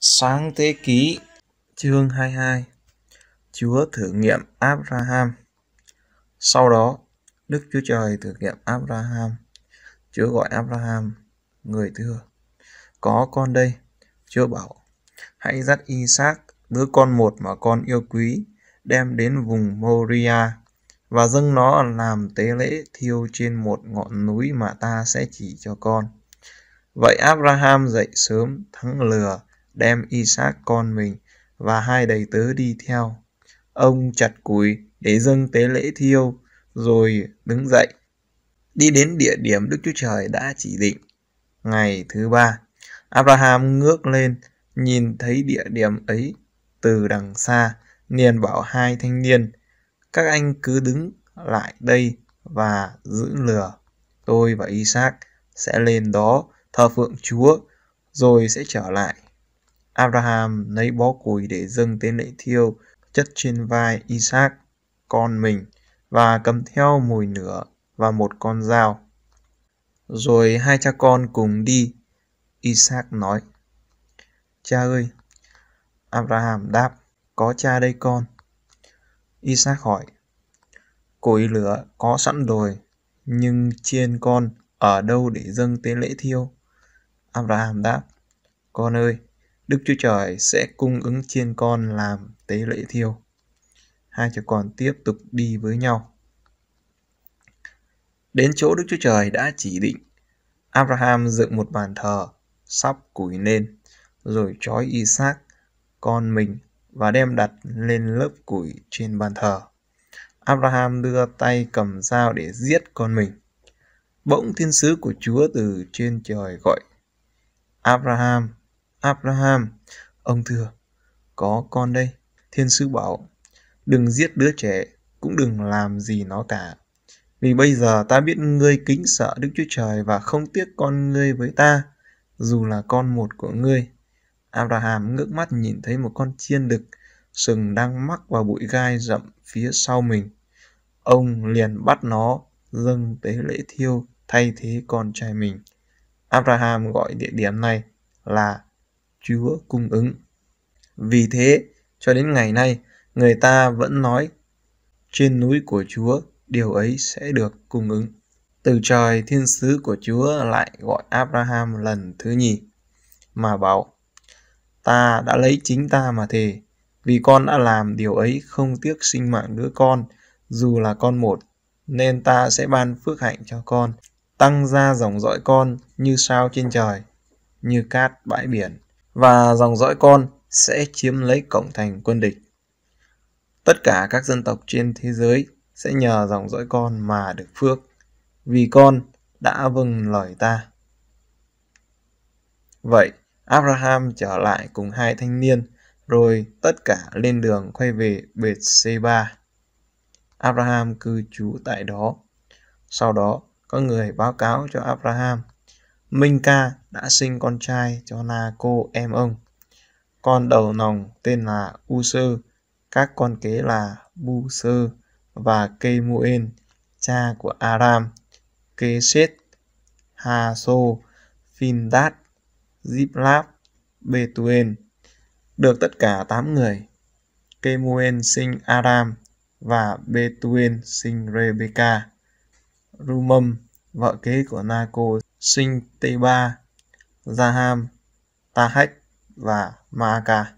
Sáng thế ký chương 22 Chúa thử nghiệm Abraham Sau đó, Đức Chúa Trời thử nghiệm Abraham. Chúa gọi Abraham, người thưa, có con đây. Chúa bảo, hãy dắt Isaac, đứa con một mà con yêu quý, đem đến vùng Moria và dâng nó làm tế lễ thiêu trên một ngọn núi mà ta sẽ chỉ cho con. Vậy Abraham dậy sớm thắng lừa đem Isaac con mình và hai đầy tớ đi theo. Ông chặt củi để dâng tế lễ thiêu, rồi đứng dậy. Đi đến địa điểm Đức Chúa Trời đã chỉ định. Ngày thứ ba, Abraham ngước lên, nhìn thấy địa điểm ấy từ đằng xa, liền bảo hai thanh niên, các anh cứ đứng lại đây và giữ lửa. Tôi và Isaac sẽ lên đó thờ phượng Chúa, rồi sẽ trở lại. Abraham lấy bó củi để dâng tế lễ thiêu chất trên vai Isaac, con mình, và cầm theo mùi nửa và một con dao. Rồi hai cha con cùng đi. Isaac nói, Cha ơi! Abraham đáp, có cha đây con. Isaac hỏi, Củi lửa có sẵn rồi, nhưng chiên con ở đâu để dâng tế lễ thiêu? Abraham đáp, Con ơi! Đức Chúa Trời sẽ cung ứng chiên con làm tế lễ thiêu. Hai cha con tiếp tục đi với nhau. Đến chỗ Đức Chúa Trời đã chỉ định, Abraham dựng một bàn thờ, sắp củi lên, rồi trói Isaac, con mình, và đem đặt lên lớp củi trên bàn thờ. Abraham đưa tay cầm dao để giết con mình. Bỗng thiên sứ của Chúa từ trên trời gọi, Abraham, Abraham. Ông thưa, có con đây. Thiên sư bảo, đừng giết đứa trẻ, cũng đừng làm gì nó cả. Vì bây giờ ta biết ngươi kính sợ Đức Chúa Trời và không tiếc con ngươi với ta, dù là con một của ngươi. Abraham ngước mắt nhìn thấy một con chiên đực, sừng đang mắc vào bụi gai rậm phía sau mình. Ông liền bắt nó, dâng tế lễ thiêu thay thế con trai mình. Abraham gọi địa điểm này là Chúa cung ứng. Vì thế, cho đến ngày nay, người ta vẫn nói trên núi của Chúa điều ấy sẽ được cung ứng. Từ trời thiên sứ của Chúa lại gọi Abraham lần thứ nhì mà bảo ta đã lấy chính ta mà thề vì con đã làm điều ấy không tiếc sinh mạng đứa con dù là con một nên ta sẽ ban phước hạnh cho con tăng ra dòng dõi con như sao trên trời như cát bãi biển và dòng dõi con sẽ chiếm lấy cổng thành quân địch. Tất cả các dân tộc trên thế giới sẽ nhờ dòng dõi con mà được phước, vì con đã vâng lời ta. Vậy, Abraham trở lại cùng hai thanh niên, rồi tất cả lên đường quay về bệt Bethsheba. Abraham cư trú tại đó. Sau đó, có người báo cáo cho Abraham Minh Ca đã sinh con trai cho Na cô em ông. Con đầu nòng tên là U Sơ, các con kế là Bu Sơ và Kê Mu En. cha của Aram, Kế Sết, Hà Sô, Bê Tu En, Được tất cả 8 người. Kê Mu En sinh Aram và Bê Tu En sinh Rebecca. Rumum vợ kế của Naco sinh Teba, Jaham, Tahach và Maaka.